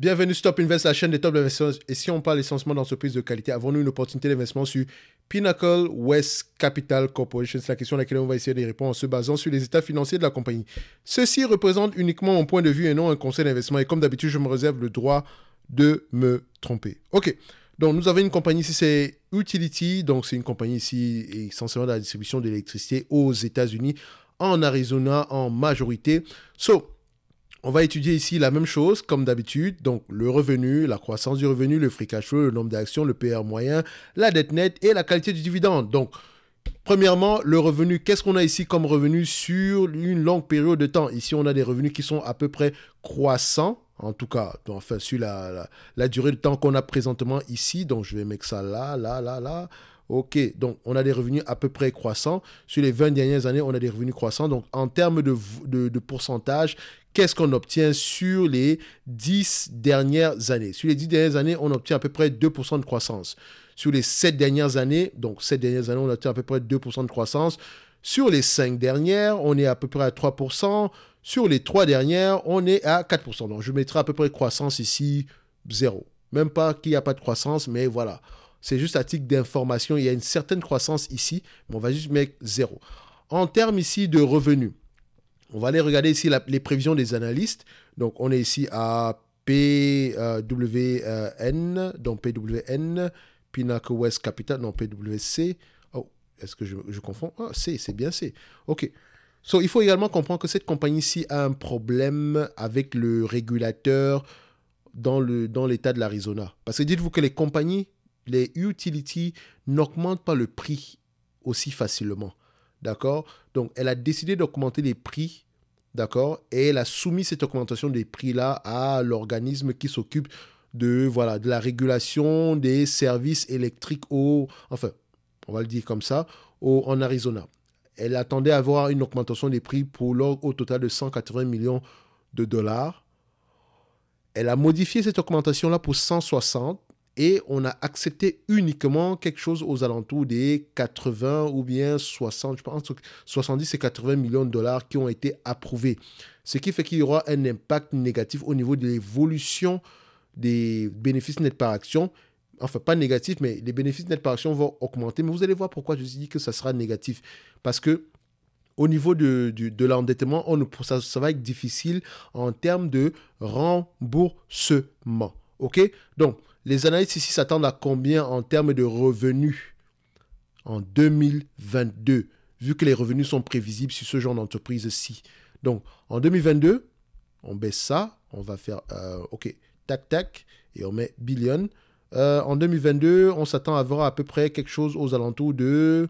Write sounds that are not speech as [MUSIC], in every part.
Bienvenue Stop Top Invest, la chaîne des top investisseurs. Et si on parle essentiellement d'entreprises de qualité, avons-nous une opportunité d'investissement sur Pinnacle West Capital Corporation C'est la question à laquelle on va essayer de répondre en se basant sur les états financiers de la compagnie. Ceci représente uniquement mon point de vue et non un conseil d'investissement. Et comme d'habitude, je me réserve le droit de me tromper. Ok, donc nous avons une compagnie ici, c'est Utility. Donc c'est une compagnie ici essentiellement de la distribution d'électricité aux États-Unis, en Arizona en majorité. So, on va étudier ici la même chose comme d'habitude, donc le revenu, la croissance du revenu, le free cash flow, le nombre d'actions, le PR moyen, la dette nette et la qualité du dividende. Donc, Premièrement, le revenu. Qu'est-ce qu'on a ici comme revenu sur une longue période de temps Ici, on a des revenus qui sont à peu près croissants, en tout cas, enfin, sur la, la durée de temps qu'on a présentement ici. Donc, je vais mettre ça là, là, là, là. OK, donc on a des revenus à peu près croissants. Sur les 20 dernières années, on a des revenus croissants. Donc en termes de, pourcentage, qu'est-ce qu'on obtient sur les 10 dernières années Sur les 10 dernières années, on obtient à peu près 2% de croissance. Sur les 7 dernières années, donc 7 dernières années, on obtient à peu près 2% de croissance. Sur les 5 dernières, on est à peu près à 3%. Sur les 3 dernières, on est à 4%. Donc je mettrai à peu près croissance ici, 0. Même pas qu'il n'y a pas de croissance, mais voilà. C'est juste à titre d'information. Il y a une certaine croissance ici, mais on va juste mettre zéro. En termes ici de revenus, on va aller regarder ici les prévisions des analystes. Donc, on est ici à PWN, donc PWN, Pinnacle West Capital, non, PWC. Oh, est-ce que je, confonds Ah, oh, c'est bien C. OK. So, il faut également comprendre que cette compagnie-ci a un problème avec le régulateur dans l'état dans de l'Arizona. Parce que dites-vous que les compagnies les utilities n'augmentent pas le prix aussi facilement. D'accord Donc, elle a décidé d'augmenter les prix. D'accord Et elle a soumis cette augmentation des prix-là à l'organisme qui s'occupe de, voilà, de la régulation des services électriques au... Enfin, on va le dire comme ça, au, en Arizona. Elle attendait avoir une augmentation des prix pour l'ordre au total de 180 millions de dollars. Elle a modifié cette augmentation-là pour 160 et on a accepté uniquement quelque chose aux alentours des 80 ou bien 60, je pense 70 et 80 millions de dollars qui ont été approuvés. Ce qui fait qu'il y aura un impact négatif au niveau de l'évolution des bénéfices nets par action. Enfin, pas négatif, mais les bénéfices nets par action vont augmenter. Mais vous allez voir pourquoi je dis que ça sera négatif. Parce que au niveau de, de, l'endettement, on, ça, ça va être difficile en termes de remboursement. OK Donc, les analystes ici s'attendent à combien en termes de revenus en 2022, vu que les revenus sont prévisibles sur ce genre d'entreprise-ci. Donc, en 2022, on baisse ça, on va faire, euh, ok, tac, tac, et on met billion. Euh, en 2022, on s'attend à avoir à peu près quelque chose aux alentours de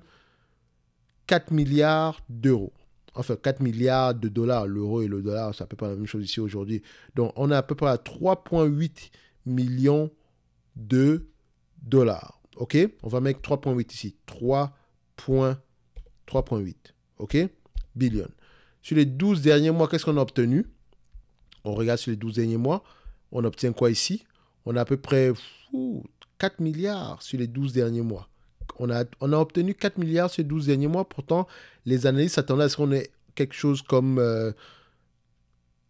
4 milliards d'euros. Enfin, 4 milliards de dollars. L'euro et le dollar, c'est à peu près la même chose ici aujourd'hui. Donc, on est à peu près à 3,8 millions 2 dollars. OK On va mettre 3.8 ici. 3.8. OK Billion. Sur les 12 derniers mois, qu'est-ce qu'on a obtenu On regarde sur les 12 derniers mois. On obtient quoi ici On a à peu près 4 milliards sur les 12 derniers mois. On a, on a obtenu 4 milliards sur les 12 derniers mois. Pourtant, les analystes s'attendaient à ce qu'on ait quelque chose comme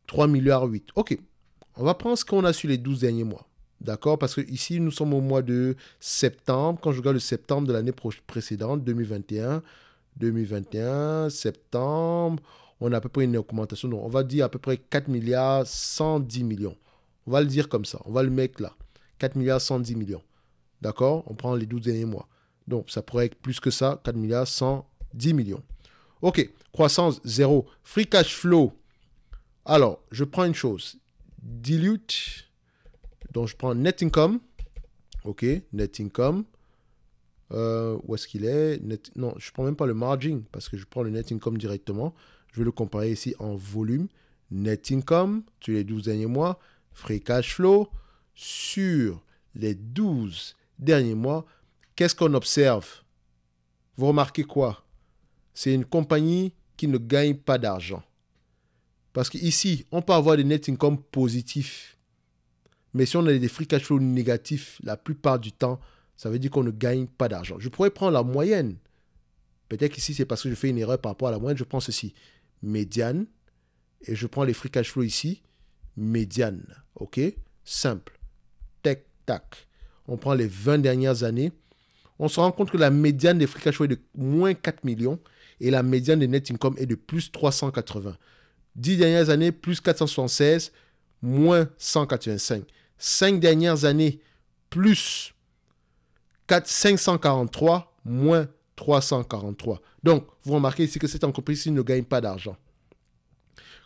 3 euh, milliards 8. OK. On va prendre ce qu'on a sur les 12 derniers mois. D'accord Parce que ici, nous sommes au mois de septembre. Quand je regarde le septembre de l'année précédente, 2021, 2021, septembre, on a à peu près une augmentation. Donc, on va dire à peu près 4 milliards millions. On va le dire comme ça. On va le mettre là. 4,110 milliards millions. D'accord On prend les 12 derniers mois. Donc, ça pourrait être plus que ça. 4,110 milliards millions. OK. Croissance, zéro. Free cash flow. Alors, je prends une chose. Dilute donc, je prends net income. OK, net income. Euh, où est-ce qu'il est, Non, je ne prends même pas le margin parce que je prends le net income directement. Je vais le comparer ici en volume. Net income sur les 12 derniers mois. Free cash flow sur les 12 derniers mois. Qu'est-ce qu'on observe Vous remarquez quoi C'est une compagnie qui ne gagne pas d'argent. Parce qu'ici, on peut avoir des net income positifs. Mais si on a des free cash flow négatifs la plupart du temps, ça veut dire qu'on ne gagne pas d'argent. Je pourrais prendre la moyenne. Peut-être qu'ici, c'est parce que je fais une erreur par rapport à la moyenne. Je prends ceci, médiane, et je prends les free cash flow ici, médiane. OK Simple. Tac, tac. On prend les 20 dernières années. On se rend compte que la médiane des free cash flow est de moins 4 millions et la médiane des net income est de plus 380. 10 dernières années, plus 476, moins 185 cinq dernières années, plus 543, moins 343. Donc, vous remarquez ici que cette entreprise ne gagne pas d'argent.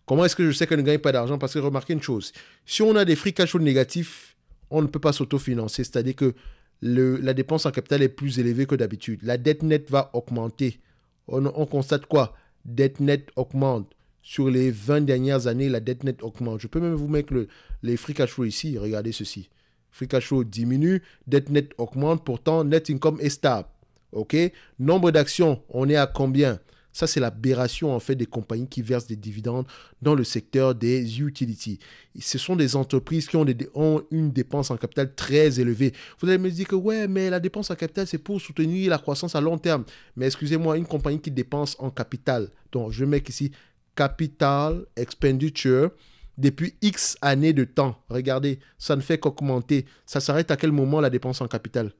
Comment est-ce que je sais qu'elle ne gagne pas d'argent Parce que remarquez une chose, si on a des free cash flow négatifs, on ne peut pas s'autofinancer, c'est-à-dire que la dépense en capital est plus élevée que d'habitude. La dette nette va augmenter. On, constate quoi Dette nette augmente. Sur les 20 dernières années, la dette nette augmente. Je peux même vous mettre le, les free cash flow ici. Regardez ceci. Free cash flow diminue, dette nette augmente, pourtant net income est stable. OK Nombre d'actions, on est à combien ça, c'est l'aberration en fait des compagnies qui versent des dividendes dans le secteur des utilities. Ce sont des entreprises qui ont, ont une dépense en capital très élevée. Vous allez me dire que ouais, mais la dépense en capital, c'est pour soutenir la croissance à long terme. Mais excusez-moi, une compagnie qui dépense en capital, donc je mets ici capital expenditure depuis X années de temps. Regardez, ça ne fait qu'augmenter. Ça s'arrête à quel moment la dépense en capital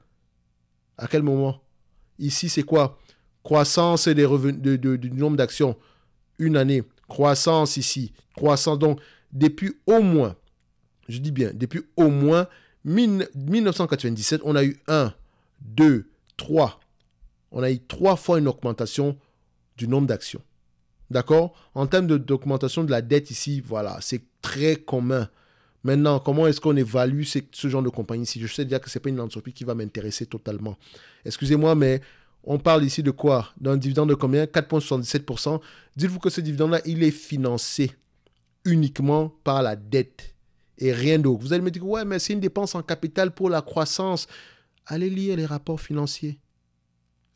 À quel moment Ici, c'est quoi Croissance des revenus, du nombre d'actions. Une année. Croissance ici. Croissance. Donc, depuis au moins, je dis bien, depuis au moins 1997, on a eu 1, 2, 3. On a eu trois fois une augmentation du nombre d'actions. D'accord En termes de documentation de, la dette ici, voilà, c'est très commun. Maintenant, comment est-ce qu'on évalue ce, genre de compagnie ici je sais déjà que ce n'est pas une entreprise qui va m'intéresser totalement. Excusez-moi, mais on parle ici de quoi D'un dividende de combien 4,77%. Dites-vous que ce dividende-là, il est financé uniquement par la dette et rien d'autre. Vous allez me dire, ouais, mais c'est une dépense en capital pour la croissance. Allez lire les rapports financiers.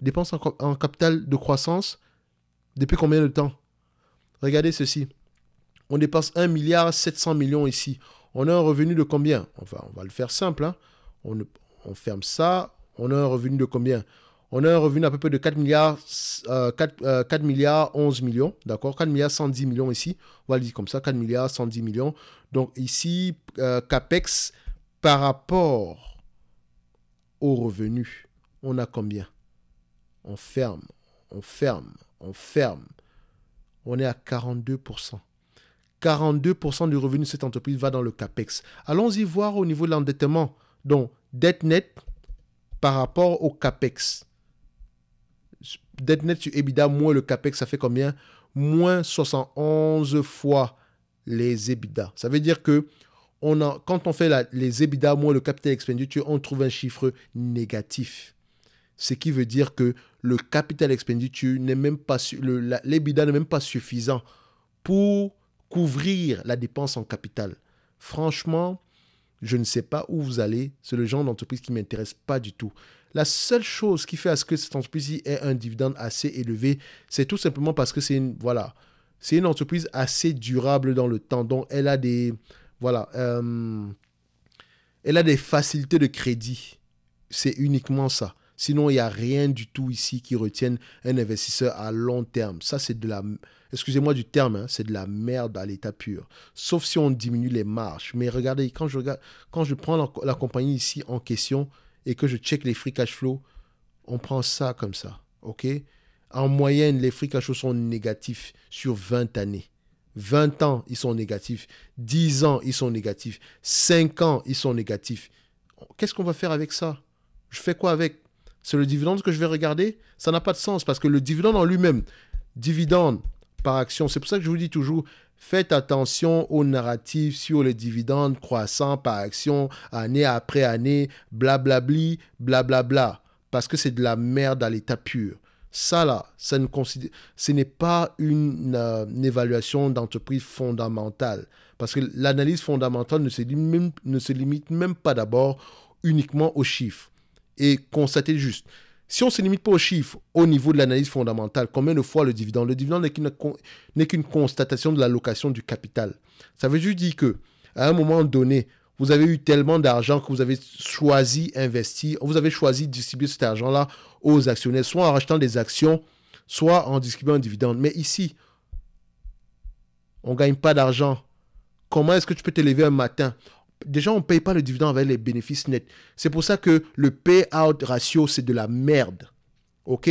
Dépense en capital de croissance, depuis combien de temps Regardez ceci. On dépense 1,7 milliard ici. On a un revenu de combien Enfin, on va le faire simple. Hein. On, ferme ça. On a un revenu de combien On a un revenu à peu près de 4 milliards, euh, euh, milliards 11 millions. D'accord 4 milliards 110 millions ici. On va le dire comme ça. 4 milliards 110 millions. Donc ici, euh, CAPEX par rapport au revenu, on a combien On ferme. On ferme on ferme, on est à 42%. 42% du revenu de cette entreprise va dans le CAPEX. Allons-y voir au niveau de l'endettement. Donc, dette nette par rapport au CAPEX. Dette nette sur EBITDA moins le CAPEX, ça fait combien Moins 71 fois les EBITDA. Ça veut dire que quand on fait les EBITDA moins le capital expenditure, on trouve un chiffre négatif. Ce qui veut dire que le capital expenditure n'est même pas n'est même pas suffisant pour couvrir la dépense en capital. Franchement, je ne sais pas où vous allez. C'est le genre d'entreprise qui m'intéresse pas du tout. La seule chose qui fait à ce que cette entreprise ait un dividende assez élevé, c'est tout simplement parce que c'est une, voilà, c'est une entreprise assez durable dans le temps. Donc, elle a des, voilà, euh, elle a des facilités de crédit. C'est uniquement ça. Sinon, il n'y a rien du tout ici qui retienne un investisseur à long terme. Ça, c'est de la... Excusez-moi du terme, hein, c'est de la merde à l'état pur. Sauf si on diminue les marges. Mais regardez, quand je, quand je prends la, compagnie ici en question et que je check les free cash flow, on prend ça comme ça. OK En moyenne, les free cash flow sont négatifs sur 20 années. 20 ans, ils sont négatifs. 10 ans, ils sont négatifs. 5 ans, ils sont négatifs. Qu'est-ce qu'on va faire avec ça Je fais quoi avec c'est le dividende que je vais regarder. Ça n'a pas de sens parce que le dividende en lui-même, dividende par action, c'est pour ça que je vous dis toujours, faites attention aux narratives sur les dividendes croissants par action, année après année, blablabli, blablabla, bla, parce que c'est de la merde à l'état pur. Ça là, ça ne ce n'est pas une, euh, évaluation d'entreprise fondamentale, parce que l'analyse fondamentale ne se limite même pas d'abord uniquement aux chiffres et constater juste. Si on se limite pas aux chiffres au niveau de l'analyse fondamentale, combien de fois le dividende Le dividende n'est qu'une constatation de l'allocation du capital. Ça veut juste dire que à un moment donné, vous avez eu tellement d'argent que vous avez choisi investir, vous avez choisi de distribuer cet argent-là aux actionnaires, soit en rachetant des actions, soit en distribuant un dividende. Mais ici, on ne gagne pas d'argent. Comment est-ce que tu peux te lever un matin Déjà, on ne paye pas le dividende avec les bénéfices nets. C'est pour ça que le payout ratio, c'est de la merde. OK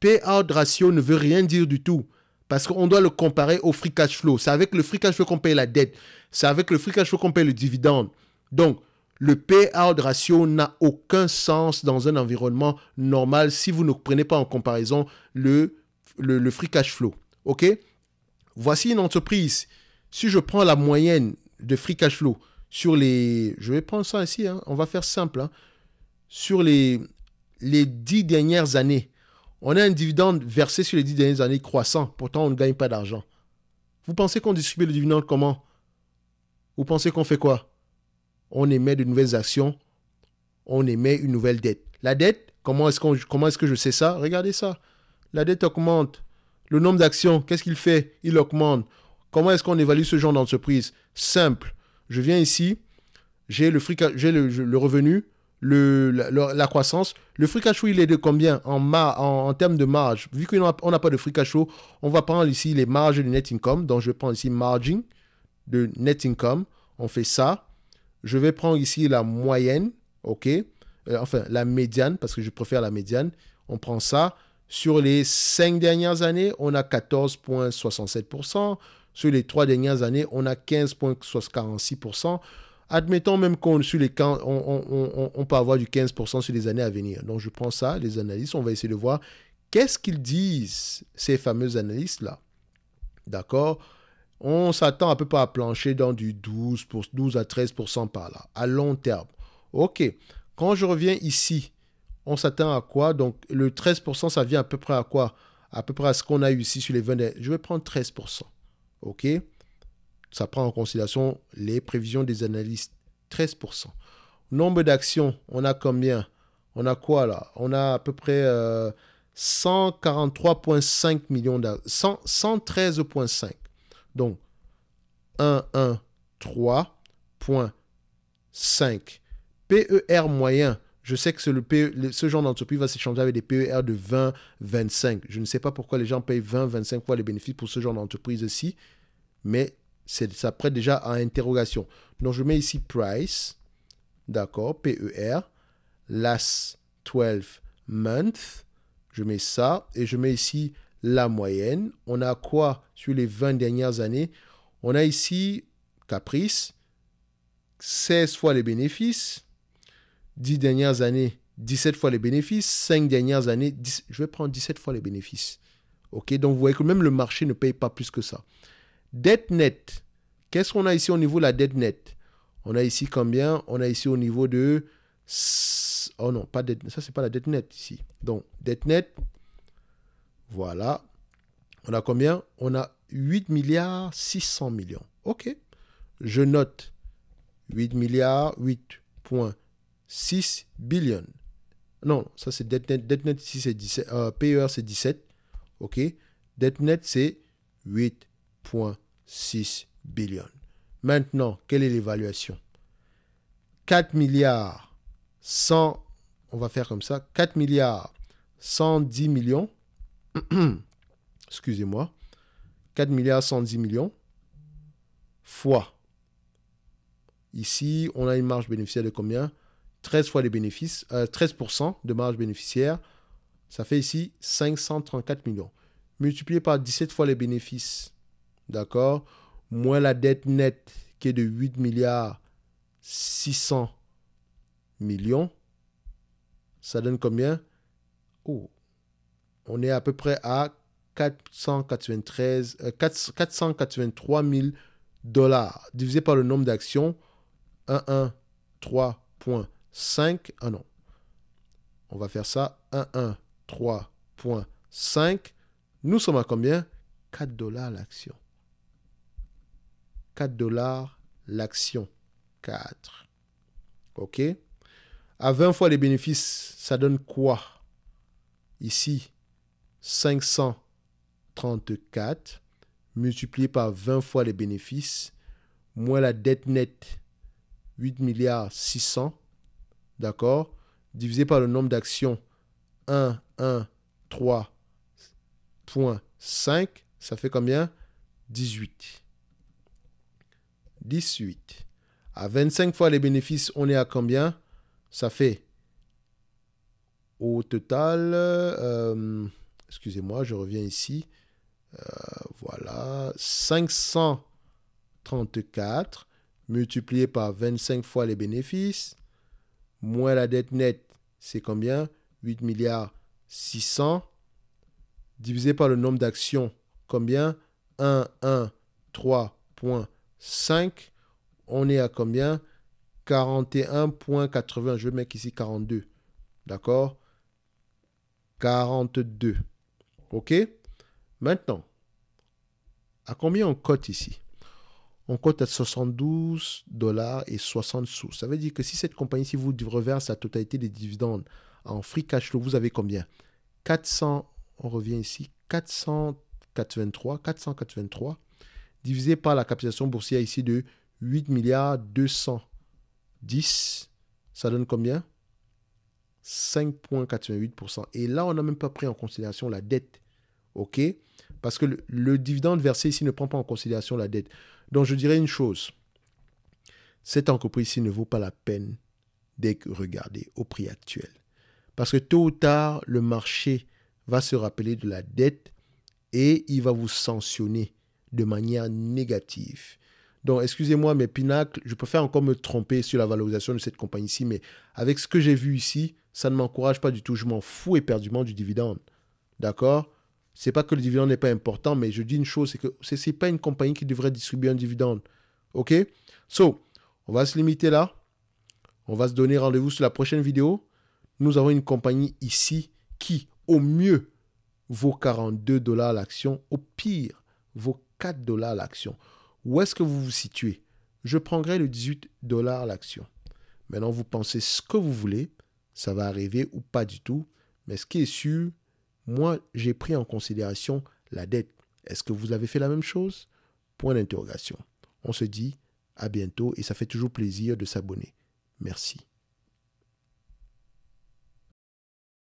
Payout ratio ne veut rien dire du tout. Parce qu'on doit le comparer au free cash flow. C'est avec le free cash flow qu'on paye la dette. C'est avec le free cash flow qu'on paye le dividende. Donc, le payout ratio n'a aucun sens dans un environnement normal si vous ne prenez pas en comparaison le, le free cash flow. OK Voici une entreprise. Si je prends la moyenne de free cash flow, sur les... Je vais prendre ça ici, hein. on va faire simple. Hein. sur les, les dix dernières années, on a un dividende versé sur les dix dernières années croissant. Pourtant, on ne gagne pas d'argent. Vous pensez qu'on distribue le dividende comment Vous pensez qu'on fait quoi On émet de nouvelles actions, on émet une nouvelle dette. La dette, comment est-ce, qu'on, comment est-ce que je sais ça Regardez ça. La dette augmente. Le nombre d'actions, qu'est-ce qu'il fait Il augmente. Comment est-ce qu'on évalue ce genre d'entreprise Simple je viens ici, j'ai le, le, revenu, le, la, croissance. Le fric à chaud, il est de combien en, en, termes de marge Vu qu'on n'a pas de fric à on va prendre ici les marges du net income. Donc, je prends ici margin de net income. On fait ça. Je vais prendre ici la moyenne, OK euh, Enfin, la médiane, parce que je préfère la médiane. On prend ça. Sur les cinq dernières années, on a 14,67%. Sur les trois dernières années, on a 15,46%. Admettons même qu'on sur les, on, peut avoir du 15% sur les années à venir. Donc je prends ça, les analystes, on va essayer de voir qu'est-ce qu'ils disent, ces fameux analystes-là. D'accord On s'attend à peu près à plancher dans du 12, pour, 12 à 13% par là, à long terme. OK. Quand je reviens ici, on s'attend à quoi Donc le 13%, ça vient à peu près à quoi À peu près à ce qu'on a eu ici sur les 20 Je vais prendre 13%. OK Ça prend en considération les prévisions des analystes. 13%. Nombre d'actions, on a combien On a quoi là On a à peu près 143,5 euh, millions d'actions. 113,5. Donc, 113.5. PER moyen, je sais que ce genre d'entreprise va s'échanger avec des PER de 20, 25. Je ne sais pas pourquoi les gens payent 20, 25 fois les bénéfices pour ce genre dentreprise aussi. mais ça prête déjà à interrogation. Donc, je mets ici price, d'accord, PER, last 12 months ». je mets ça, et je mets ici la moyenne. On a quoi sur les 20 dernières années On a ici caprice, 16 fois les bénéfices, 10 dernières années, 17 fois les bénéfices, 5 dernières années, je vais prendre 17 fois les bénéfices. OK, donc vous voyez que même le marché ne paye pas plus que ça. Dette nette, qu'est-ce qu'on a ici au niveau de la dette nette On a ici combien On a ici au niveau de... Oh non, pas dette, ça c'est pas la dette nette ici. Donc, dette nette, voilà. On a combien On a 8 milliards 600 millions. OK. Je note 8 milliards 8 points 6 billion. Non, ça c'est Dette net ici c'est 17. Euh, PER c'est 17. OK. net c'est 8.6 billion. Maintenant, quelle est l'évaluation 4 milliards 100, on va faire comme ça, 4 milliards 110 millions, [CLEARS THROAT] excusez-moi, 4 milliards 110 millions fois. Ici, on a une marge bénéficiaire de combien 13 fois les bénéfices, 13% euh, de marge bénéficiaire, ça fait ici 534 millions. Multiplié par 17 fois les bénéfices, d'accord Moins la dette nette qui est de 8 milliards 600 millions, ça donne combien Oh, on est à peu près à 493, 483 000 dollars divisé par le nombre d'actions, 113 points. 5. Ah non. On va faire ça. 1, 1, 3.5. Nous sommes à combien 4 dollars l'action. 4 dollars l'action. 4. OK À 20 fois les bénéfices, ça donne quoi Ici, 534 multiplié par 20 fois les bénéfices, moins la dette nette, 8 milliards 600 D'accord Divisé par le nombre d'actions 1, 1, 3, 5, ça fait combien 18. 18. À 25 fois les bénéfices, on est à combien Ça fait au total, euh, excusez-moi, je reviens ici, euh, voilà, 534 multiplié par 25 fois les bénéfices, moins la dette nette, c'est combien 8 milliards 600 divisé par le nombre d'actions, combien 1, 1, 3.5. On est à combien 41.80. Je vais mettre ici 42. D'accord 42. OK Maintenant, à combien on cote ici on compte à 72 dollars et 60 sous. Ça veut dire que si cette compagnie, si vous reverse la totalité des dividendes en free cash flow, vous avez combien 400, on revient ici, 483, 483, divisé par la capitalisation boursière ici de 8 milliards 210, ça donne combien 5,88%. Et là, on n'a même pas pris en considération la dette. OK parce que le, dividende versé ici ne prend pas en considération la dette. Donc je dirais une chose. Cette entreprise ici ne vaut pas la peine d'être regardée au prix actuel. Parce que tôt ou tard, le marché va se rappeler de la dette et il va vous sanctionner de manière négative. Donc, excusez-moi, mais pinacles, je préfère encore me tromper sur la valorisation de cette compagnie-ci, mais avec ce que j'ai vu ici, ça ne m'encourage pas du tout. Je m'en fous éperdument du dividende. D'accord c'est pas que le dividende n'est pas important, mais je dis une chose, c'est que ce n'est pas une compagnie qui devrait distribuer un dividende. OK So, on va se limiter là. On va se donner rendez-vous sur la prochaine vidéo. Nous avons une compagnie ici qui, au mieux, vaut 42 dollars l'action, au pire, vaut 4 dollars l'action. Où est-ce que vous vous situez Je prendrai le 18 dollars l'action. Maintenant, vous pensez ce que vous voulez, ça va arriver ou pas du tout, mais ce qui est sûr, moi, j'ai pris en considération la dette. Est-ce que vous avez fait la même chose Point d'interrogation. On se dit à bientôt et ça fait toujours plaisir de s'abonner. Merci.